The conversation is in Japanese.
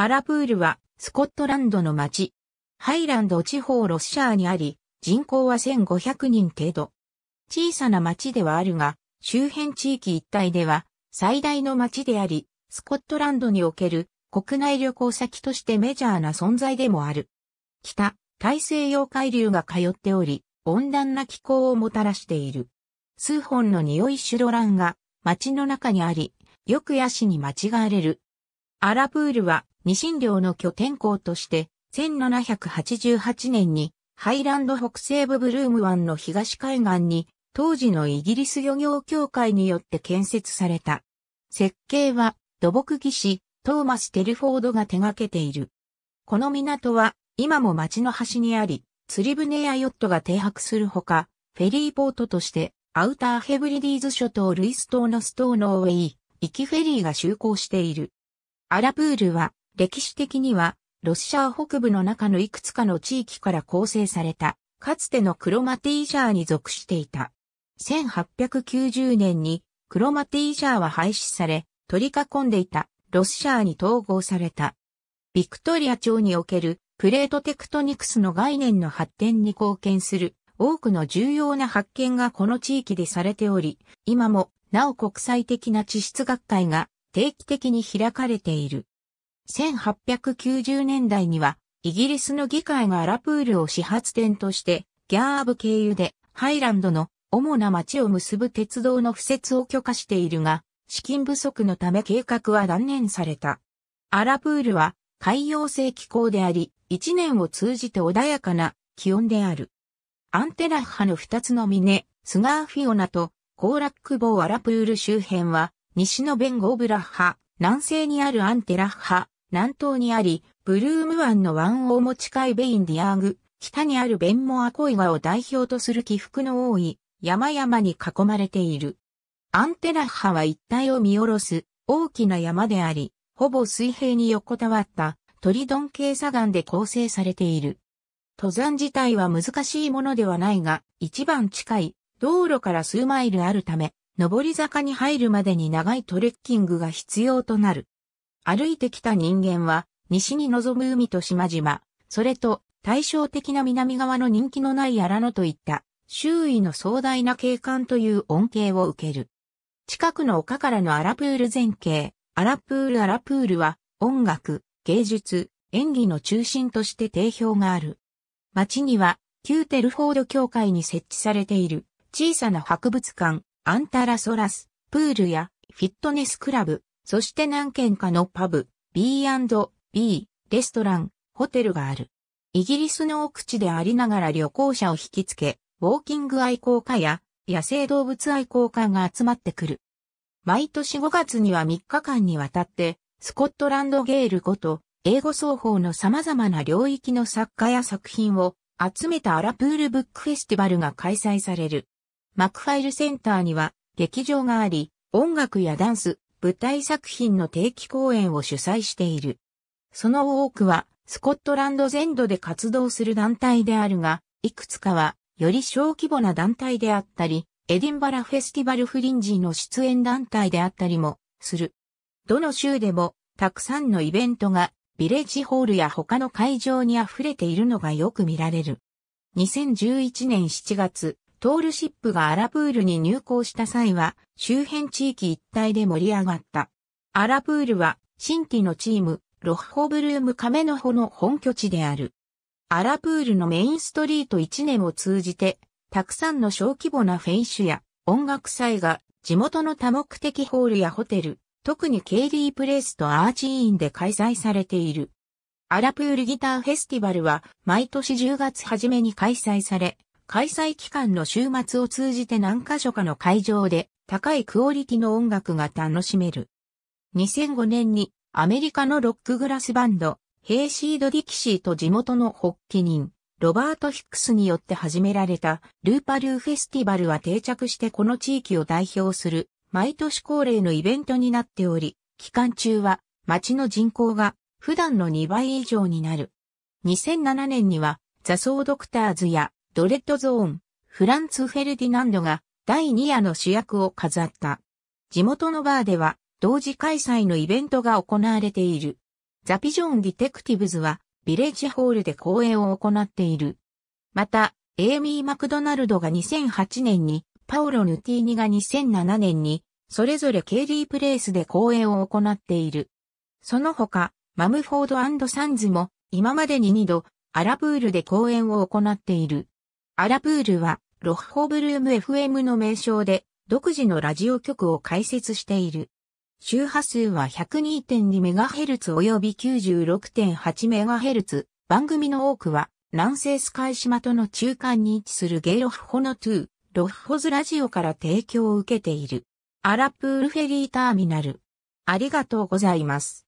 アラプールはスコットランドの町。ハイランド地方ロッシャーにあり、人口は1500人程度。小さな町ではあるが、周辺地域一帯では最大の町であり、スコットランドにおける国内旅行先としてメジャーな存在でもある。北、大西洋海流が通っており、温暖な気候をもたらしている。数本の匂いシュドランが街の中にあり、よくヤシに間違われる。アラプールはニシン漁の拠点港として、1788年にハイランド北西部ブルーム湾の東海岸に、当時のイギリス漁業協会によって建設された。設計は土木技師トーマス・テルフォードが手掛けている。この港は今も町の端にあり、釣り船やヨットが停泊するほか、フェリーポートとしてアウターヘブリディーズ諸島ルイス島のストーノーウェイ、イキフェリーが就航している。アラプールは歴史的には、ロシャー北部の中のいくつかの地域から構成された、かつてのクロマティージャーに属していた。1890年に、クロマティージャーは廃止され、取り囲んでいたロシャーに統合された。ビクトリア町におけるプレートテクトニクスの概念の発展に貢献する多くの重要な発見がこの地域でされており、今もなお国際的な地質学会が定期的に開かれている。1890年代には、イギリスの議会がアラプールを始発点として、ギャーブ経由でハイランドの主な町を結ぶ鉄道の敷設を許可しているが、資金不足のため計画は断念された。アラプールは海洋性気候であり、一年を通じて穏やかな気温である。アンテラッハの二つの峰、スガーフィオナとコーラックボーアラプール周辺は、西のベンゴーブラッハ、南西にあるアンテラッハ、南東にあり、ブルーム湾の湾をも近いベインディアーグ、北にあるベンモアコイガを代表とする起伏の多い山々に囲まれている。アンテナッハは一帯を見下ろす大きな山であり、ほぼ水平に横たわったトリドン系砂岩で構成されている。登山自体は難しいものではないが、一番近い道路から数マイルあるため、上り坂に入るまでに長いトレッキングが必要となる。歩いてきた人間は、西に望む海と島々、それと対照的な南側の人気のない荒野といった、周囲の壮大な景観という恩恵を受ける。近くの丘からのアラプール全景、アラプールアラプールは音楽、芸術、演技の中心として定評がある。町には、キューテルフォード教会に設置されている小さな博物館、アンタラソラス、プールやフィットネスクラブ、そして何軒かのパブ、B&B、レストラン、ホテルがある。イギリスの奥地でありながら旅行者を引きつけ、ウォーキング愛好家や野生動物愛好家が集まってくる。毎年5月には3日間にわたって、スコットランドゲールごと英語双方の様々な領域の作家や作品を集めたアラプールブックフェスティバルが開催される。マクファイルセンターには劇場があり、音楽やダンス、舞台作品の定期公演を主催している。その多くは、スコットランド全土で活動する団体であるが、いくつかは、より小規模な団体であったり、エディンバラフェスティバルフリンジの出演団体であったりも、する。どの州でも、たくさんのイベントが、ビレッジホールや他の会場に溢れているのがよく見られる。2011年7月、トールシップがアラプールに入港した際は、周辺地域一帯で盛り上がった。アラプールは、新規のチーム、ロッホブルーム亀のホの本拠地である。アラプールのメインストリート1年を通じて、たくさんの小規模なフェイシュや音楽祭が地元の多目的ホールやホテル、特にケイリープレイスとアーチインで開催されている。アラプールギターフェスティバルは毎年10月初めに開催され、開催期間の週末を通じて何箇所かの会場で高いクオリティの音楽が楽しめる。2005年にアメリカのロックグラスバンド、ヘイシード・ディキシーと地元の発起人、ロバート・ヒックスによって始められたルーパルーフェスティバルは定着してこの地域を代表する毎年恒例のイベントになっており、期間中は街の人口が普段の2倍以上になる。2007年にはザ・ソードクターズやドレッドゾーン、フランツ・フェルディナンドが第2夜の主役を飾った。地元のバーでは同時開催のイベントが行われている。ザ・ピジョン・ディテクティブズはビレッジホールで公演を行っている。また、エイミー・マクドナルドが2008年に、パオロ・ヌティーニが2007年に、それぞれケーリープレイスで公演を行っている。その他、マムフォードサンズも今までに2度、アラブールで公演を行っている。アラプールは、ロッホブルーム FM の名称で、独自のラジオ局を開設している。周波数は 102.2MHz 及び 96.8MHz。番組の多くは、南西スカイ島との中間に位置するゲイロッホの2、ロッホズラジオから提供を受けている。アラプールフェリーターミナル。ありがとうございます。